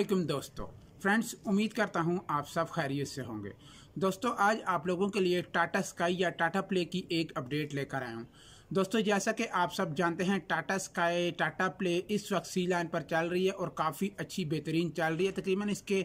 असलम दोस्तों फ्रेंड्स उम्मीद करता हूँ आप सब खैरियत से होंगे दोस्तों आज आप लोगों के लिए टाटा स्काई या टाटा प्ले की एक अपडेट लेकर आया हूं दोस्तों जैसा कि आप सब जानते हैं टाटा स्काई टाटा प्ले इस वक्त सी लाइन पर चल रही है और काफ़ी अच्छी बेहतरीन चल रही है तकरीबन इसके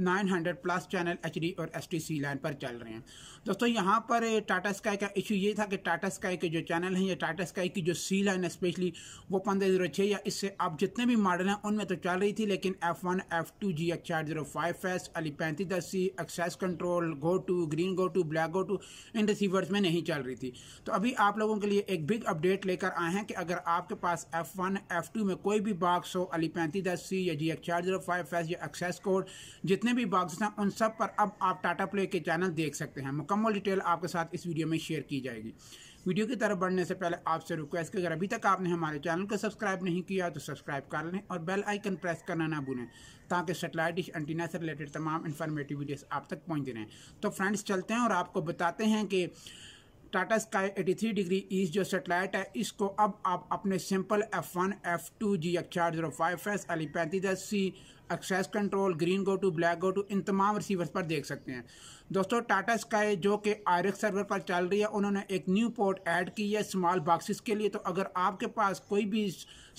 900 प्लस चैनल एच और एस सी लाइन पर चल रहे हैं दोस्तों यहाँ पर टाटा स्काई का इशू ये था कि टाटा स्काई के जो चैनल हैं या टाटा स्काई की जो सी लाइन है स्पेशली वो पंद्रह या इससे आप जितने भी मॉडल हैं उनमें तो चल रही थी लेकिन F one F two G X चार जीरो फाइव एस अली पैंतीस दस C access control go to green go to black go to इन रिसीवर्स में नहीं चल रही थी तो अभी आप लोगों के लिए एक बिग अपडेट लेकर आए हैं कि अगर आपके पास एफ वन एफ टू में कोई भी बाक्स हो अली पैंतीस दस सी या जी एक्स चार जीरो फाइव एस या एक्सेस कोड जितने भी बॉक्स हैं उन सब पर अब आप टाटा प्ले के चैनल देख सकते हैं मुकम्मल डिटेल आपके साथ इस वीडियो में शेयर की जाएगी वीडियो की तरफ बढ़ने से पहले आपसे रिक्वेस्ट की अगर अभी तक आपने हमारे चैनल को सब्सक्राइब नहीं किया तो सब्सक्राइब कर लें और बेल आइकन प्रेस करना ना भूलें ताकि सेटेलाइट डिश एंटीना से रिलेटेड तमाम इन्फॉर्मेटिव वीडियोस आप तक पहुंचते रहें तो फ्रेंड्स चलते हैं और आपको बताते हैं कि टाटा स्काई 83 डिग्री ईस्ट जो सेटेलाइट है इसको अब आप अपने simple F F one two G zero five S L पैंतीस C access control green go to black go to इन तमाम रिसीवर्स पर देख सकते हैं दोस्तों टाटा स्काई जो कि आर सर्वर पर चल रही है उन्होंने एक न्यू पोर्ट ऐड की है स्मॉल बॉक्सेस के लिए तो अगर आपके पास कोई भी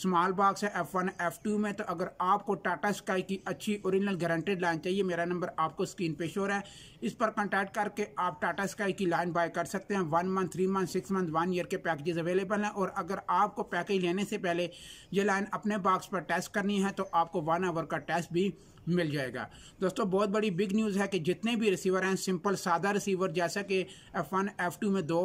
स्मॉल बॉक्स है एफ़ वन एफ़ टू में तो अगर आपको टाटा स्काई की अच्छी ओरिजिनल गारंटेड लाइन चाहिए मेरा नंबर आपको स्क्रीन पे शोर रहा है इस पर कॉन्टैक्ट करके आप टाटा स्काई की लाइन बाय कर सकते हैं one month three month six month one year के पैकेजेस अवेलेबल हैं और अगर आपको पैकेज लेने से पहले ये लाइन अपने बॉक्स पर टेस्ट करनी है तो आपको वन आवर का टेस्ट कैश भी मिल जाएगा दोस्तों बहुत बड़ी बिग न्यूज़ है कि जितने भी रिसीवर हैं सिंपल सादा रिसीवर जैसा कि एफ वन एफ टू में दो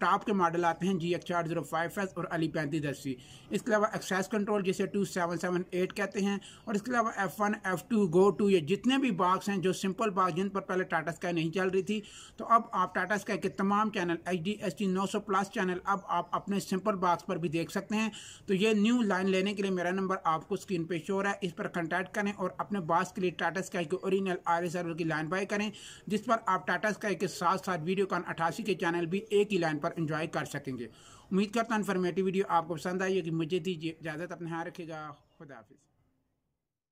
टॉप के मॉडल आते हैं G X zero five S और अली पैंतीस अस्सी इसके अलावा एक्सेस कंट्रोल जिसे टू सेवन सेवन एट कहते हैं और इसके अलावा F one F two go to ये जितने भी बाग्स हैं जो सिंपल बाग जिन पर पहले टाटा स्काई नहीं चल रही थी तो अब आप टाटा स्काई के तमाम channel H D S T नौ सौ प्लस चैनल अब आप अपने सिंपल बाग्स पर भी देख सकते हैं तो ये न्यू लाइन लेने के लिए मेरा नंबर आपको स्क्रीन पे शोर है इस पर कंटैक्ट करें और अपने बास के लिए टाटा स्काई के ओरिजिनल आर एस की लाइन बाय करें जिस पर आप टाटा स्काई के साथ साथ वीडियो कॉन अठासी के चैनल भी एक ही लाइन पर कर इंजॉय कर सकेंगे उम्मीद करता हूँ इन्फॉर्मेटिव वीडियो आपको पसंद आई होगी मुझे दीजिए इजाज़त अपने यहाँ रखेगा खुदाफिज